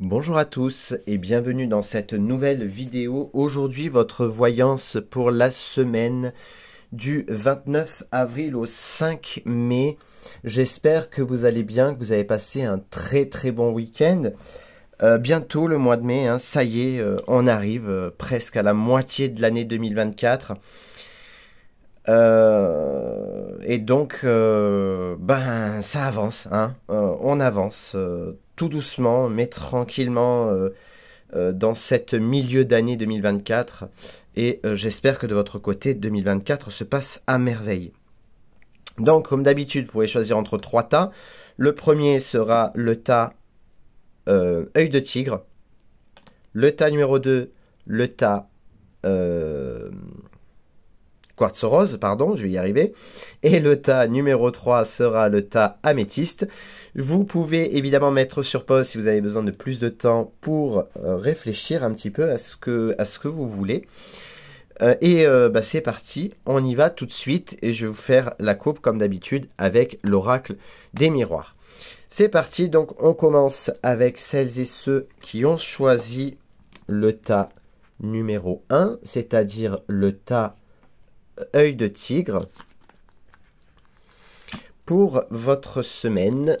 Bonjour à tous et bienvenue dans cette nouvelle vidéo. Aujourd'hui, votre voyance pour la semaine du 29 avril au 5 mai. J'espère que vous allez bien, que vous avez passé un très très bon week-end. Euh, bientôt le mois de mai, hein, ça y est, euh, on arrive euh, presque à la moitié de l'année 2024. et donc, ben, ça avance, hein, on avance tout doucement, mais tranquillement euh, euh, dans cette milieu d'année 2024. Et euh, j'espère que de votre côté, 2024 se passe à merveille. Donc, comme d'habitude, vous pouvez choisir entre trois tas. Le premier sera le tas œil de tigre. Le tas numéro 2, le tas quartz rose, pardon, je vais y arriver. Et le tas numéro 3 sera le tas améthyste. Vous pouvez évidemment mettre sur pause si vous avez besoin de plus de temps pour euh, réfléchir un petit peu à ce que, à ce que vous voulez. Euh, et euh, bah, c'est parti, on y va tout de suite et je vais vous faire la coupe comme d'habitude avec l'oracle des miroirs. C'est parti, donc on commence avec celles et ceux qui ont choisi le tas numéro 1, c'est-à-dire le tas œil de tigre pour votre semaine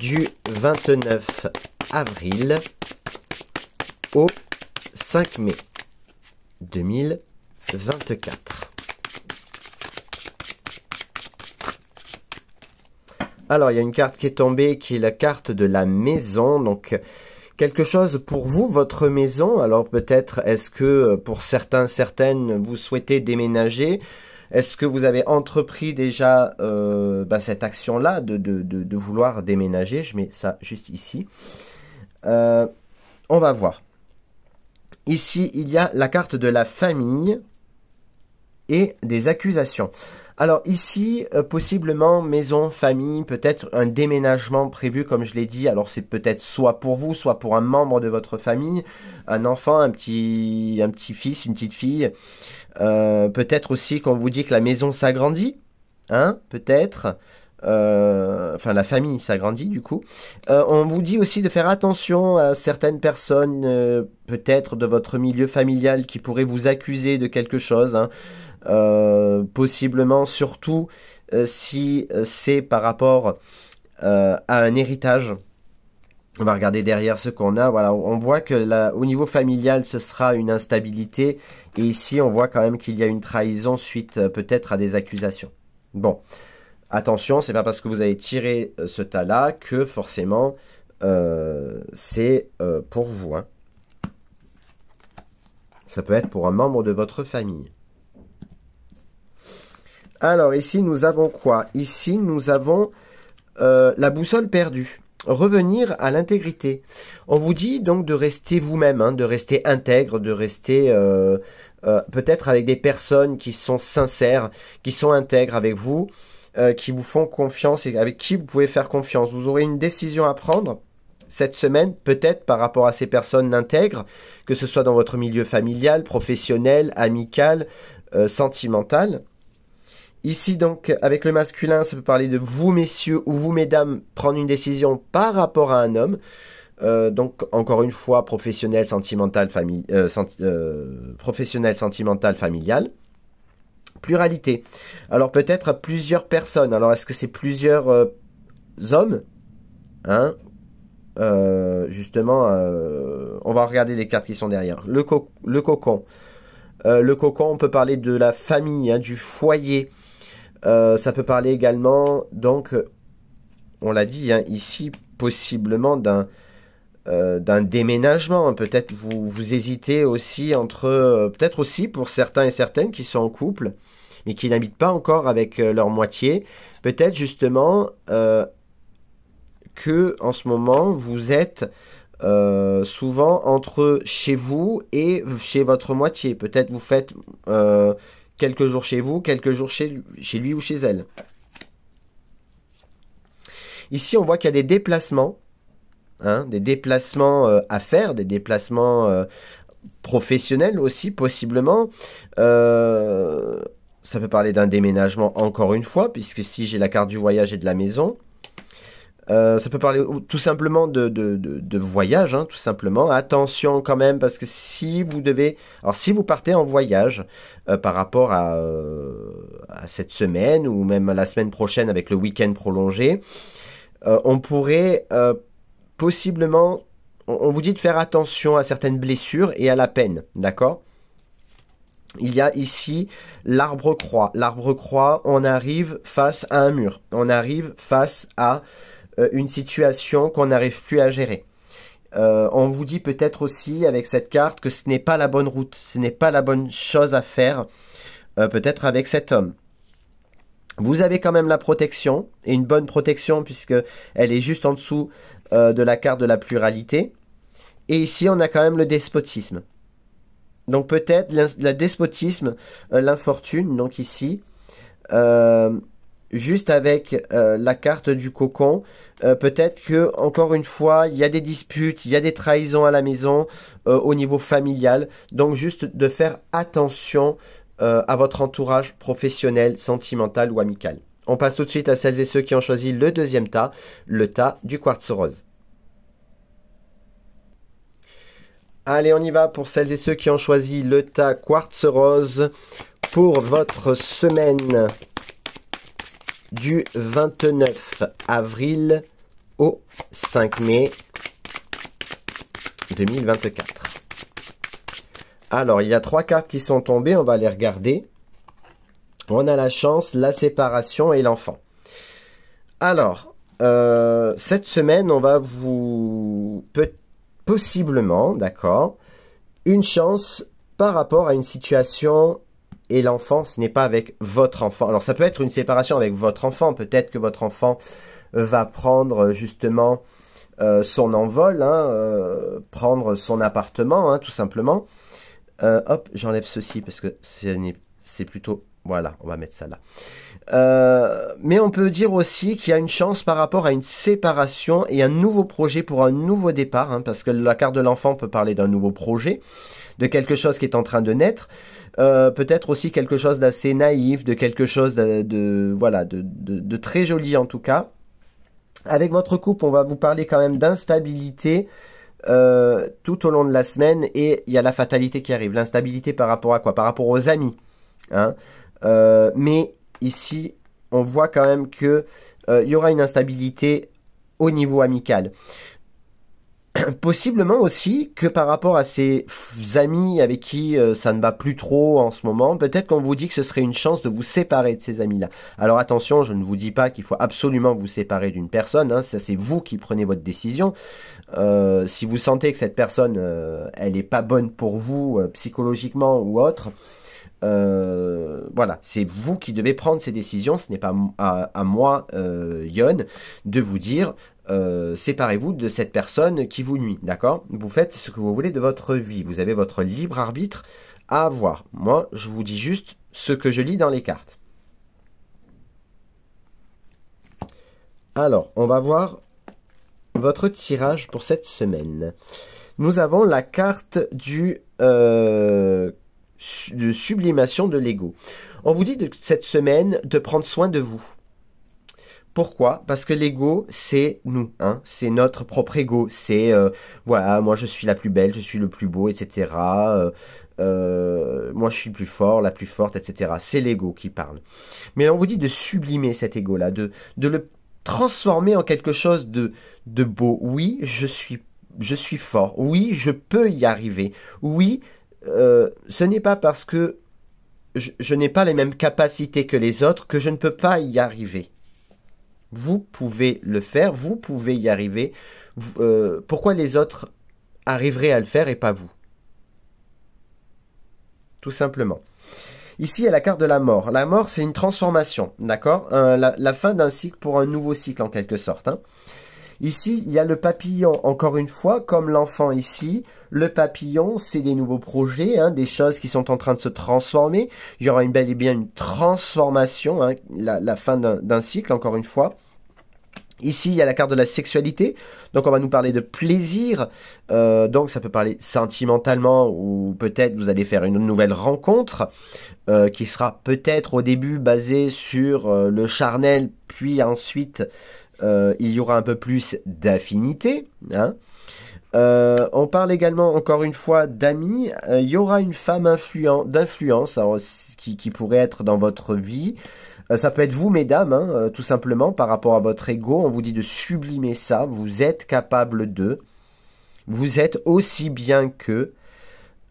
du 29 avril au 5 mai 2024. Alors, il y a une carte qui est tombée qui est la carte de la maison. Donc, quelque chose pour vous, votre maison. Alors peut-être est-ce que euh, pour certains, certaines, vous souhaitez déménager est-ce que vous avez entrepris déjà euh, bah, cette action-là de, vouloir déménager Je mets ça juste ici. Euh, on va voir. Ici, il y a la carte de la famille et des accusations. Alors ici, euh, possiblement maison, famille, peut-être un déménagement prévu comme je l'ai dit. Alors c'est peut-être soit pour vous, soit pour un membre de votre famille, un enfant, un petit, un petit fils, une petite fille. Euh, peut-être aussi qu'on vous dit que la maison s'agrandit, hein, peut-être. Euh, enfin la famille s'agrandit du coup. on vous dit aussi de faire attention à certaines personnes, peut-être de votre milieu familial, qui pourraient vous accuser de quelque chose. Hein. Euh, possiblement surtout euh, si euh, c'est par rapport à un héritage. On va regarder derrière ce qu'on a. Voilà, on voit que là, au niveau familial, ce sera une instabilité. Et ici, on voit quand même qu'il y a une trahison suite peut-être à des accusations. Bon, attention, c'est pas parce que vous avez tiré ce tas-là que forcément c'est pour vous. Hein. Ça peut être pour un membre de votre famille. Alors ici, nous avons quoi Ici, nous avons euh, la boussole perdue. Revenir à l'intégrité. On vous dit donc de rester vous-même, hein, de rester intègre, de rester euh, euh, peut-être avec des personnes qui sont sincères, qui sont intègres avec vous, qui vous font confiance et avec qui vous pouvez faire confiance. Vous aurez une décision à prendre cette semaine, peut-être par rapport à ces personnes intègres, que ce soit dans votre milieu familial, professionnel, amical, sentimental Ici, donc, avec le masculin, ça peut parler de vous, messieurs, ou vous, mesdames, prendre une décision par rapport à un homme. Euh, donc, encore une fois, professionnel, sentimental, euh, euh, familial. Pluralité. Alors, peut-être plusieurs personnes. Alors, est-ce que c'est plusieurs hommes Hein Justement, on va regarder les cartes qui sont derrière. Le, cocon. le cocon, on peut parler de la famille, hein, du foyer. Euh, ça peut parler également, donc, euh, on l'a dit hein, ici, possiblement d'un euh, déménagement. Hein, peut-être vous, vous hésitez aussi entre, peut-être aussi pour certains et certaines qui sont en couple, mais qui n'habitent pas encore avec leur moitié, peut-être justement que en ce moment vous êtes souvent entre chez vous et chez votre moitié. Peut-être vous faites quelques jours chez vous, quelques jours chez lui, ou chez elle. Ici, on voit qu'il y a des déplacements, hein, des déplacements euh, à faire, des déplacements euh, professionnels aussi, possiblement. Euh, ça peut parler d'un déménagement encore une fois, puisque si j'ai la carte du voyage et de la maison, euh, ça peut parler tout simplement de, voyage, hein, tout simplement. Attention quand même, parce que si vous devez... Alors si vous partez en voyage euh, par rapport euh, à, cette semaine ou même la semaine prochaine avec le week-end prolongé, on pourrait possiblement... on, vous dit de faire attention à certaines blessures et à la peine, d'accord il y a ici l'arbre croix. L'arbre croix, on arrive face à un mur. On arrive face à euh, une situation qu'on n'arrive plus à gérer. Euh, on vous dit peut-être aussi avec cette carte que ce n'est pas la bonne route, ce n'est pas la bonne chose à faire, euh, peut-être avec cet homme. Vous avez quand même la protection, et une bonne protection puisque elle est juste en dessous de la carte de la pluralité. Et ici, on a quand même le despotisme. Donc peut-être le despotisme, l'infortune, donc ici, juste avec euh, la carte du cocon, euh, peut-être que encore une fois, il y a des disputes, il y a des trahisons à la maison euh, au niveau familial. Donc juste de faire attention à votre entourage professionnel, sentimental ou amical. On passe tout de suite à celles et ceux qui ont choisi le deuxième tas, le tas du quartz rose. Allez, on y va pour celles et ceux qui ont choisi le tas quartz rose pour votre semaine du 29 avril au 5 mai 2024. Alors, il y a trois cartes qui sont tombées, on va les regarder. On a la chance, la séparation et l'enfant. Alors, euh, cette semaine, on va vous... Peut possiblement, d'accord, une chance par rapport à une situation et l'enfant, ce n'est pas avec votre enfant. Alors ça peut être une séparation avec votre enfant, peut-être que votre enfant euh, va prendre euh, justement euh, son envol, hein, prendre son appartement, hein, tout simplement. hop, j'enlève ceci parce que c'est plutôt... Voilà, on va mettre ça là. mais on peut dire aussi qu'il y a une chance par rapport à une séparation et un nouveau projet pour un nouveau départ, hein, parce que la carte de l'enfant peut parler d'un nouveau projet, de quelque chose qui est en train de naître. Euh, peut-être aussi quelque chose d'assez naïf, de quelque chose de, voilà, de, très joli en tout cas. Avec votre coupe, on va vous parler quand même d'instabilité euh, tout au long de la semaine et il y a la fatalité qui arrive. L'instabilité par rapport à quoi Par rapport aux amis. Hein euh, mais ici, on voit quand même qu'il il y aura une instabilité au niveau amical. possiblement aussi que par rapport à ses amis avec qui euh, ça ne va plus trop en ce moment, peut-être qu'on vous dit que ce serait une chance de vous séparer de ces amis-là. Alors attention, je ne vous dis pas qu'il faut absolument vous séparer d'une personne, hein, ça c'est vous qui prenez votre décision. Euh, si vous sentez que cette personne, euh, elle n'est pas bonne pour vous psychologiquement ou autre, voilà, c'est vous qui devez prendre ces décisions, ce n'est pas à, à moi, euh, Yon, de vous dire, euh, séparez-vous de cette personne qui vous nuit, d'accord Vous faites ce que vous voulez de votre vie, vous avez votre libre arbitre à avoir. Moi, je vous dis juste ce que je lis dans les cartes. Alors, on va voir votre tirage pour cette semaine. Nous avons la carte du euh, de sublimation de l'ego. On vous dit de cette semaine de prendre soin de vous, pourquoi Parce que l'ego, c'est nous, hein c'est notre propre ego, c'est euh, voilà, moi je suis la plus belle, je suis le plus beau, etc. Euh, euh, moi je suis le plus fort, la plus forte, etc. C'est l'ego qui parle. Mais on vous dit de sublimer cet ego-là, de, de le transformer en quelque chose de, de beau. Oui, je suis, je suis fort. Oui, je peux y arriver. Oui, euh, ce n'est pas parce que je n'ai pas les mêmes capacités que les autres que je ne peux pas y arriver. Vous pouvez le faire, vous pouvez y arriver. Euh, pourquoi les autres arriveraient à le faire et pas vous Tout simplement. Ici, il y a la carte de la mort. La mort, c'est une transformation, d'accord euh, la, fin d'un cycle pour un nouveau cycle, en quelque sorte. Hein. Ici, il y a le papillon, encore une fois, comme l'enfant ici. Le papillon, c'est des nouveaux projets, hein, des choses qui sont en train de se transformer. Il y aura une belle et bien une transformation, hein, la, fin d'un cycle, encore une fois. Ici, il y a la carte de la sexualité. Donc, on va nous parler de plaisir. Euh, donc, ça peut parler sentimentalement ou peut-être vous allez faire une nouvelle rencontre euh, qui sera peut-être au début basée sur euh, le charnel, puis ensuite il y aura un peu plus d'affinité. Hein. on parle également, encore une fois, d'amis. il y aura une femme d'influence hein, qui pourrait être dans votre vie. Euh, ça peut être vous, mesdames, hein, euh, tout simplement, par rapport à votre ego. On vous dit de sublimer ça. Vous êtes capable de. Vous êtes aussi bien que.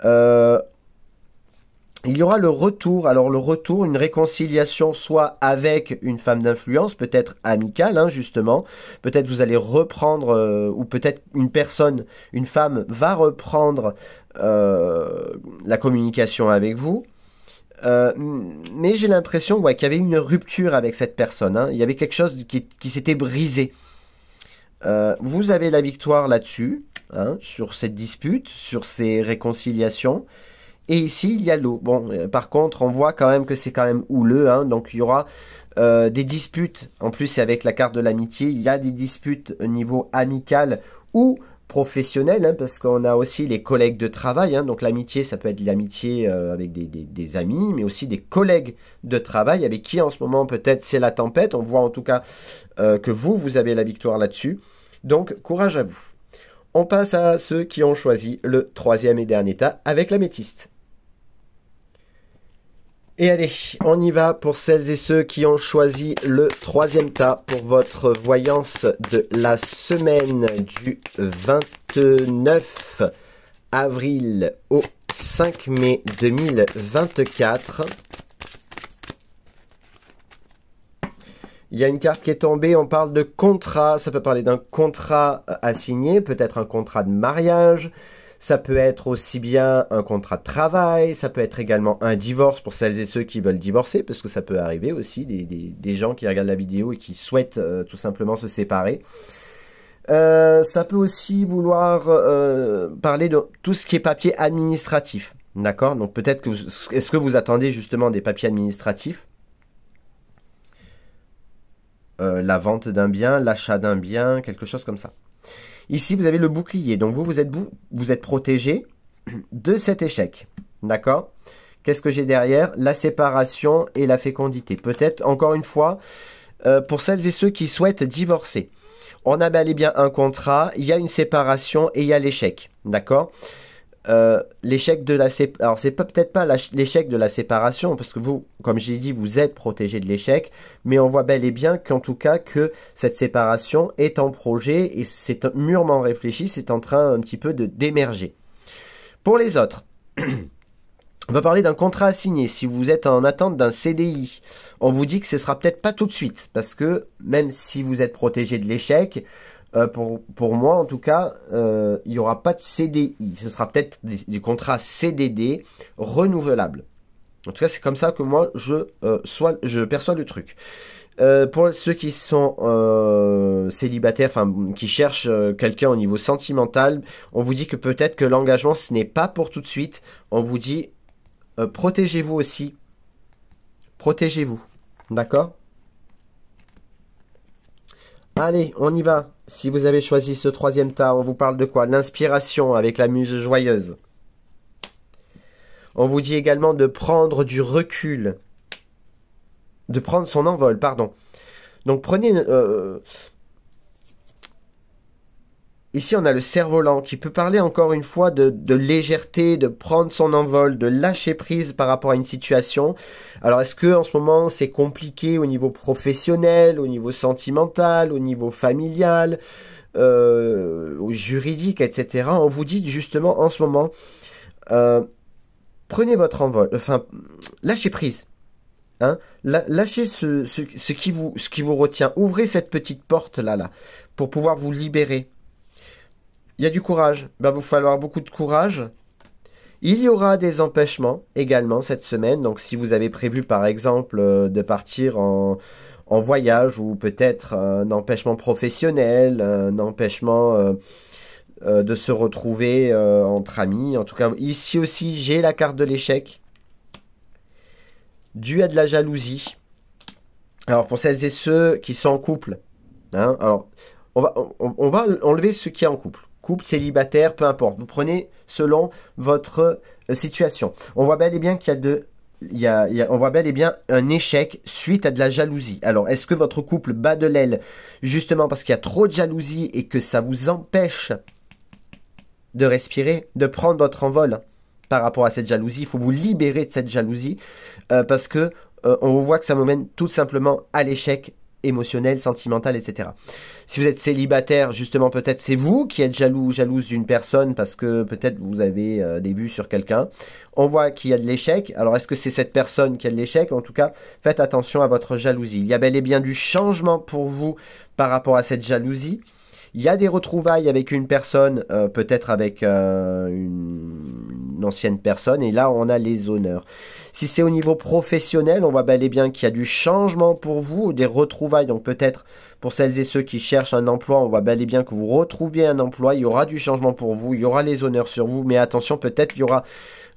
Euh, il y aura le retour. Alors le retour, une réconciliation soit avec une femme d'influence, peut-être amicale hein, justement. Peut-être vous allez reprendre, ou peut-être une personne, une femme va reprendre la communication avec vous. Euh, mais j'ai l'impression ouais, qu'il y avait une rupture avec cette personne. Hein. Il y avait quelque chose qui, s'était brisé. Euh, vous avez la victoire là-dessus, hein, sur cette dispute, sur ces réconciliations. Et ici, il y a l'eau. Bon, euh, par contre, on voit quand même que c'est quand même houleux. Hein. donc, il y aura des disputes. En plus, avec la carte de l'amitié. Il y a des disputes au niveau amical ou professionnel hein, parce qu'on a aussi les collègues de travail. Hein. donc l'amitié, ça peut être l'amitié euh, avec des, amis, mais aussi des collègues de travail avec qui en ce moment peut-être c'est la tempête. On voit en tout cas euh, que vous, vous avez la victoire là-dessus. Donc courage à vous. On passe à ceux qui ont choisi le troisième et dernier tas avec l'améthyste. Et allez, on y va pour celles et ceux qui ont choisi le troisième tas pour votre voyance de la semaine du 29 avril au 5 mai 2024. Il y a une carte qui est tombée, on parle de contrat, ça peut parler d'un contrat euh, à signer, peut-être un contrat de mariage, ça peut être aussi bien un contrat de travail, ça peut être également un divorce pour celles et ceux qui veulent divorcer, parce que ça peut arriver aussi des, gens qui regardent la vidéo et qui souhaitent euh, tout simplement se séparer. Euh, ça peut aussi vouloir euh, parler de tout ce qui est papier administratif. D'accord Donc peut-être que est-ce que vous attendez justement des papiers administratifs La vente d'un bien, l'achat d'un bien, quelque chose comme ça. Ici, vous avez le bouclier. Donc vous, vous êtes, vous, êtes protégé de cet échec. D'accord Qu'est-ce que j'ai derrière La séparation et la fécondité. Peut-être, encore une fois, euh, pour celles et ceux qui souhaitent divorcer. On a bel et bien un contrat, il y a une séparation et il y a l'échec. D'accord euh, l'échec de la c'est peut-être pas l'échec de la séparation parce que vous comme j'ai dit vous êtes protégé de l'échec mais on voit bel et bien qu'en tout cas que cette séparation est en projet et c'est mûrement réfléchi c'est en train un petit peu de d'émerger pour les autres on va parler d'un contrat à signer si vous êtes en attente d'un CDI on vous dit que ce sera peut-être pas tout de suite parce que même si vous êtes protégé de l'échec euh, pour, pour moi en tout cas, euh, il n'y aura pas de CDI. Ce sera peut-être des, contrat contrats CDD renouvelables. En tout cas, c'est comme ça que moi je, euh, sois, je perçois le truc. Euh, pour ceux qui sont euh, célibataires, enfin qui cherchent quelqu'un au niveau sentimental, on vous dit que peut-être que l'engagement ce n'est pas pour tout de suite. On vous dit protégez-vous aussi, protégez-vous, d'accord Allez, on y va. Si vous avez choisi ce troisième tas, on vous parle de quoi L'inspiration avec la muse joyeuse. On vous dit également de prendre du recul. De prendre son envol, pardon. Donc prenez, euh, Ici, on a le cerf-volant qui peut parler encore une fois de, légèreté, de prendre son envol, de lâcher prise par rapport à une situation. Alors, est-ce que en ce moment c'est compliqué au niveau professionnel, au niveau sentimental, au niveau familial, euh, juridique, etc. On vous dit justement en ce moment, euh, prenez votre envol, enfin, lâchez prise. Hein, lâchez ce, ce, ce, qui vous, ce qui vous retient. Ouvrez cette petite porte là, là, pour pouvoir vous libérer. Il y a du courage. Il ben, va vous falloir beaucoup de courage. Il y aura des empêchements également cette semaine. Donc si vous avez prévu par exemple euh, de partir en, voyage ou peut-être euh, un empêchement professionnel, un empêchement euh, de se retrouver entre amis. En tout cas, ici aussi, j'ai la carte de l'échec dû à de la jalousie. Alors pour celles et ceux qui sont en couple, hein, alors on va, va enlever ce qui est en couple couple, célibataire, peu importe. Vous prenez selon votre euh, situation. On voit bel et bien qu'il y a on voit bel et bien un échec suite à de la jalousie. Alors, est-ce que votre couple bat de l'aile justement parce qu'il y a trop de jalousie et que ça vous empêche de respirer, de prendre votre envol par rapport à cette jalousie Il faut vous libérer de cette jalousie euh, parce que euh, on voit que ça vous mène tout simplement à l'échec émotionnel, sentimental, etc. Si vous êtes célibataire, justement, peut-être c'est vous qui êtes jaloux ou jalouse d'une personne parce que peut-être vous avez euh, des vues sur quelqu'un. On voit qu'il y a de l'échec. Alors, est-ce que c'est cette personne qui a de l'échec En tout cas, faites attention à votre jalousie. Il y a bel et bien du changement pour vous par rapport à cette jalousie. Il y a des retrouvailles avec une personne, euh, peut-être avec euh, une d'ancienne ancienne personne, et là on a les honneurs. Si c'est au niveau professionnel, on va bel et bien qu'il y a du changement pour vous, des retrouvailles, donc peut-être pour celles et ceux qui cherchent un emploi, on va bel et bien que vous retrouviez un emploi, il y aura du changement pour vous, il y aura les honneurs sur vous, mais attention, peut-être il y aura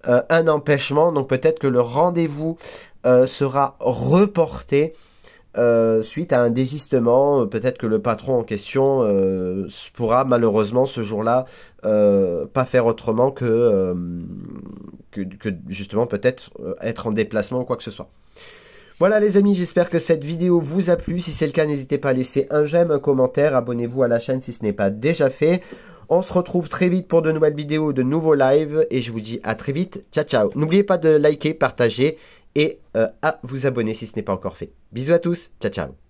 euh, un empêchement, donc peut-être que le rendez-vous euh, sera reporté euh, suite à un désistement. Euh, peut-être que le patron en question euh, pourra malheureusement ce jour-là pas faire autrement que, que, justement peut-être être en déplacement ou quoi que ce soit. Voilà les amis, j'espère que cette vidéo vous a plu. Si c'est le cas, n'hésitez pas à laisser un j'aime, un commentaire, abonnez-vous à la chaîne si ce n'est pas déjà fait. On se retrouve très vite pour de nouvelles vidéos, de nouveaux lives et je vous dis à très vite. Ciao ciao. N'oubliez pas de liker, partager et euh, à vous abonner si ce n'est pas encore fait. Bisous à tous, ciao ciao